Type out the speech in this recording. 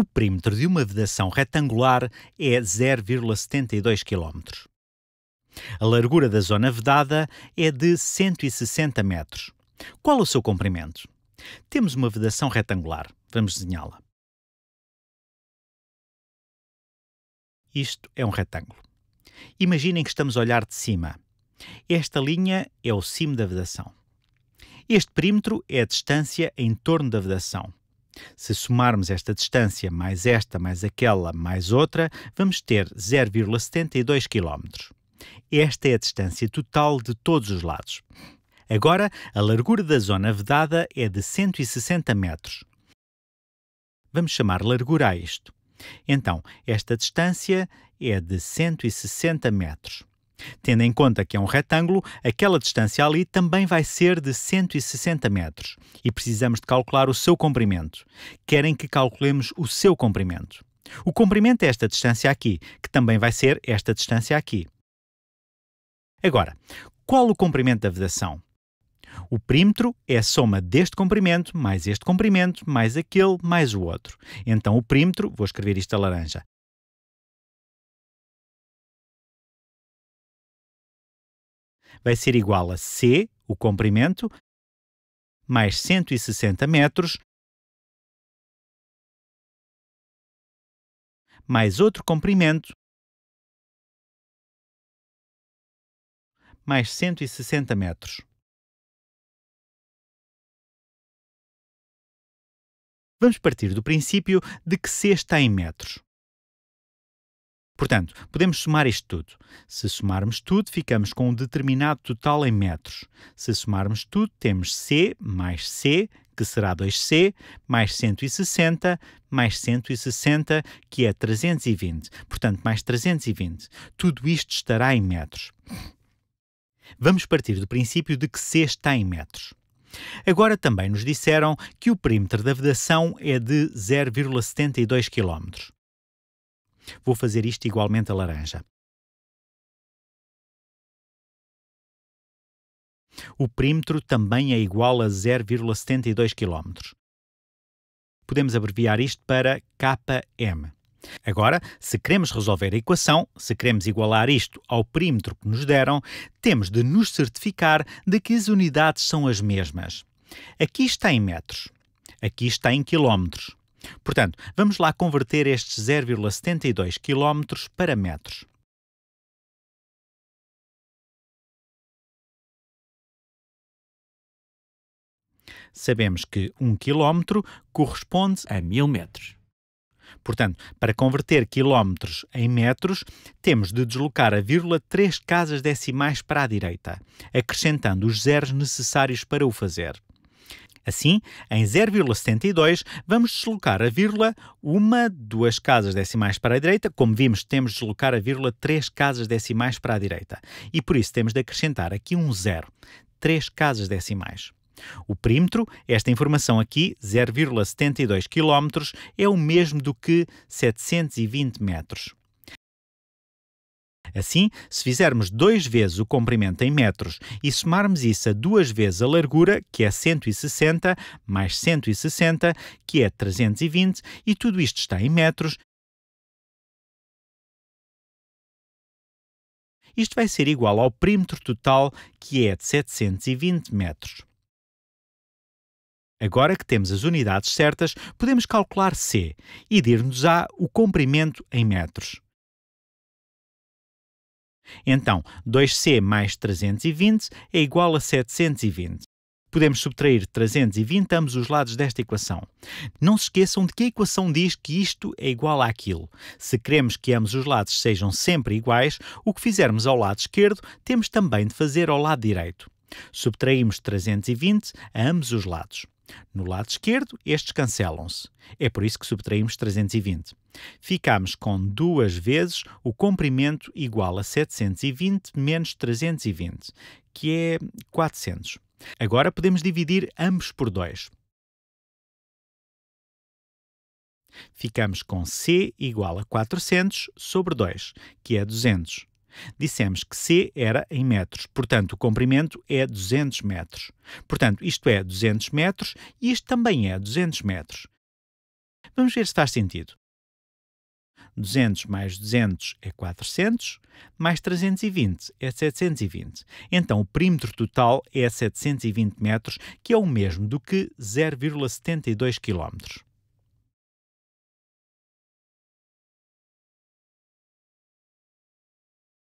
O perímetro de uma vedação retangular é 0,72 km. A largura da zona vedada é de 160 metros. Qual o seu comprimento? Temos uma vedação retangular. Vamos desenhá-la. Isto é um retângulo. Imaginem que estamos a olhar de cima. Esta linha é o cimo da vedação. Este perímetro é a distância em torno da vedação. Se somarmos esta distância, mais esta, mais aquela, mais outra, vamos ter 0,72 km. Esta é a distância total de todos os lados. Agora, a largura da zona vedada é de 160 metros. Vamos chamar largura a isto. Então, esta distância é de 160 metros. Tendo em conta que é um retângulo, aquela distância ali também vai ser de 160 metros e precisamos de calcular o seu comprimento. Querem que calculemos o seu comprimento. O comprimento é esta distância aqui, que também vai ser esta distância aqui. Agora, qual o comprimento da vedação? O perímetro é a soma deste comprimento, mais este comprimento, mais aquele, mais o outro. Então o perímetro, vou escrever isto a laranja, vai ser igual a C, o comprimento, mais 160 metros, mais outro comprimento, mais 160 metros. Vamos partir do princípio de que C está em metros. Portanto, podemos somar isto tudo. Se somarmos tudo, ficamos com um determinado total em metros. Se somarmos tudo, temos C mais C, que será 2C, mais 160, mais 160, que é 320. Portanto, mais 320. Tudo isto estará em metros. Vamos partir do princípio de que C está em metros. Agora também nos disseram que o perímetro da vedação é de 0,72 km. Vou fazer isto igualmente a laranja. O perímetro também é igual a 0,72 km. Podemos abreviar isto para KM. Agora, se queremos resolver a equação, se queremos igualar isto ao perímetro que nos deram, temos de nos certificar de que as unidades são as mesmas. Aqui está em metros, aqui está em quilómetros. Portanto, vamos lá converter estes 0,72 km para metros. Sabemos que 1 km corresponde a 1000 metros. Portanto, para converter quilómetros em metros, temos de deslocar a vírgula 3 casas decimais para a direita, acrescentando os zeros necessários para o fazer. Assim, em 0,72 vamos deslocar a vírgula uma, duas casas decimais para a direita. Como vimos, temos de deslocar a vírgula três casas decimais para a direita. E por isso temos de acrescentar aqui um zero. Três casas decimais. O perímetro, esta informação aqui, 0,72 km, é o mesmo do que 720 metros. Assim, se fizermos dois vezes o comprimento em metros e somarmos isso a duas vezes a largura, que é 160, mais 160, que é 320, e tudo isto está em metros, isto vai ser igual ao perímetro total, que é de 720 metros. Agora que temos as unidades certas, podemos calcular C e dir-nos-á o comprimento em metros. Então, 2c mais 320 é igual a 720. Podemos subtrair 320 ambos os lados desta equação. Não se esqueçam de que a equação diz que isto é igual àquilo. Se queremos que ambos os lados sejam sempre iguais, o que fizermos ao lado esquerdo temos também de fazer ao lado direito. Subtraímos 320 a ambos os lados. No lado esquerdo, estes cancelam-se. É por isso que subtraímos 320. Ficamos com duas vezes o comprimento igual a 720 menos 320, que é 400. Agora podemos dividir ambos por 2. Ficamos com C igual a 400 sobre 2, que é 200. Dissemos que C era em metros, portanto o comprimento é 200 metros. Portanto, isto é 200 metros e isto também é 200 metros. Vamos ver se faz sentido. 200 mais 200 é 400, mais 320 é 720. Então o perímetro total é 720 metros, que é o mesmo do que 0,72 km.